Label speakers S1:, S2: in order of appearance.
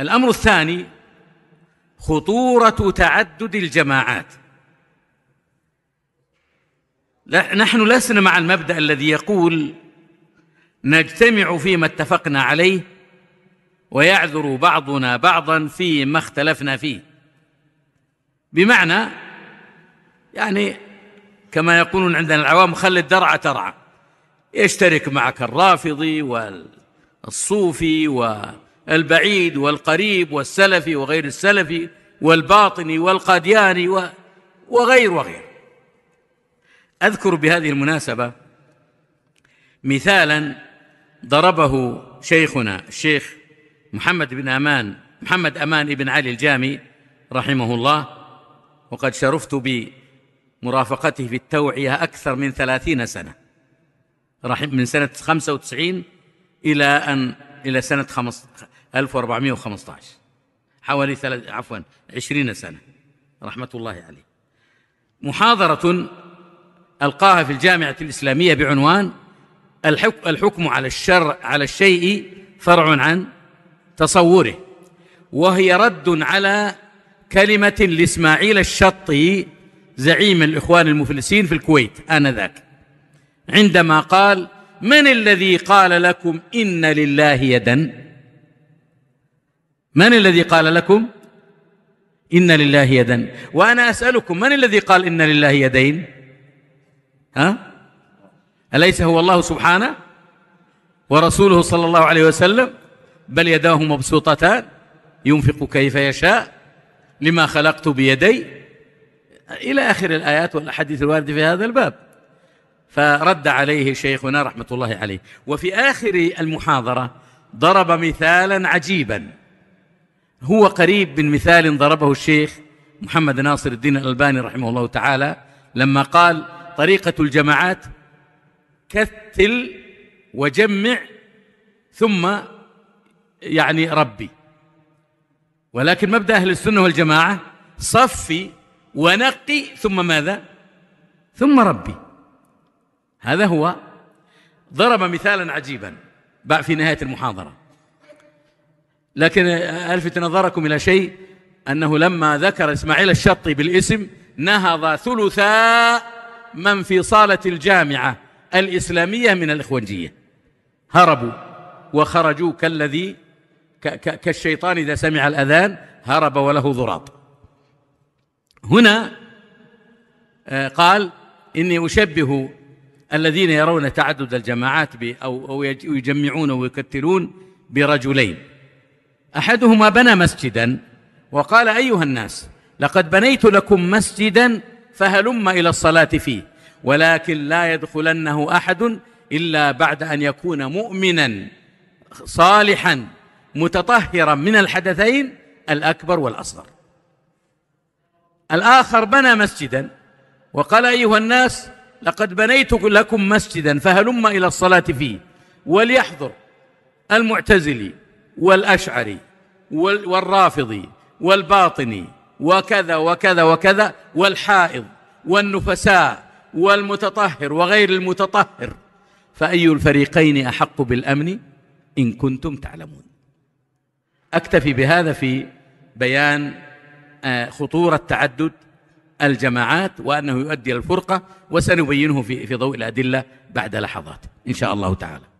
S1: الأمر الثاني خطورة تعدد الجماعات نحن لسنا مع المبدأ الذي يقول نجتمع فيما اتفقنا عليه ويعذر بعضنا بعضا فيما اختلفنا فيه بمعنى يعني كما يقولون عندنا العوام خل الدرع ترعى يشترك معك الرافضي والصوفي والصوفي البعيد والقريب والسلفي وغير السلفي والباطني والقادياني وغير وغير أذكر بهذه المناسبة مثالا ضربه شيخنا الشيخ محمد بن أمان محمد أمان بن علي الجامي رحمه الله وقد شرفت بمرافقته في التوعية أكثر من ثلاثين سنة من سنة خمسة وتسعين إلى أن إلى سنة خمس 1415 حوالي ثلاث عفوا 20 سنة رحمة الله عليه محاضرة ألقاها في الجامعة الإسلامية بعنوان الحكم على الشر على الشيء فرع عن تصوره وهي رد على كلمة لإسماعيل الشطي زعيم الإخوان المفلسين في الكويت آنذاك عندما قال من الذي قال لكم إن لله يدا من الذي قال لكم إن لله يدا وأنا أسألكم من الذي قال إن لله يدين ها أليس هو الله سبحانه ورسوله صلى الله عليه وسلم بل يداه مبسوطتان ينفق كيف يشاء لما خلقت بيدي إلى آخر الآيات والأحاديث الواردة في هذا الباب فرد عليه شيخنا رحمة الله عليه وفي آخر المحاضرة ضرب مثالا عجيبا هو قريب من مثال ضربه الشيخ محمد ناصر الدين الألباني رحمه الله تعالى لما قال طريقة الجماعات كثل وجمع ثم يعني ربي ولكن مبدأ أهل السنة والجماعة صفي ونقي ثم ماذا ثم ربي هذا هو ضرب مثالا عجيبا في نهاية المحاضرة لكن ألفت نظركم إلى شيء أنه لما ذكر إسماعيل الشطي بالاسم نهض ثلثا من في صالة الجامعة الإسلامية من الإخوانجية هربوا وخرجوا كالذي كالشيطان إذا سمع الأذان هرب وله ضراط هنا آه، قال إني أشبه الذين يرون تعدد الجماعات أو يجمعون ويكتلون برجلين أحدهما بنى مسجدا وقال أيها الناس لقد بنيت لكم مسجدا فهلم إلى الصلاة فيه ولكن لا يدخلنه أحد إلا بعد أن يكون مؤمنا صالحا متطهرا من الحدثين الأكبر والأصغر الآخر بنى مسجدا وقال أيها الناس لقد بنيت لكم مسجدا فهلم إلى الصلاة فيه وليحضر المعتزلي والأشعري والرافضي والباطني وكذا وكذا وكذا والحائض والنفساء والمتطهر وغير المتطهر فأي الفريقين أحق بالأمن إن كنتم تعلمون أكتفي بهذا في بيان آه، خطورة تعدد الجماعات وأنه يؤدي إلى الفرقة وسنبينه في ضوء الأدلة بعد لحظات إن شاء الله تعالى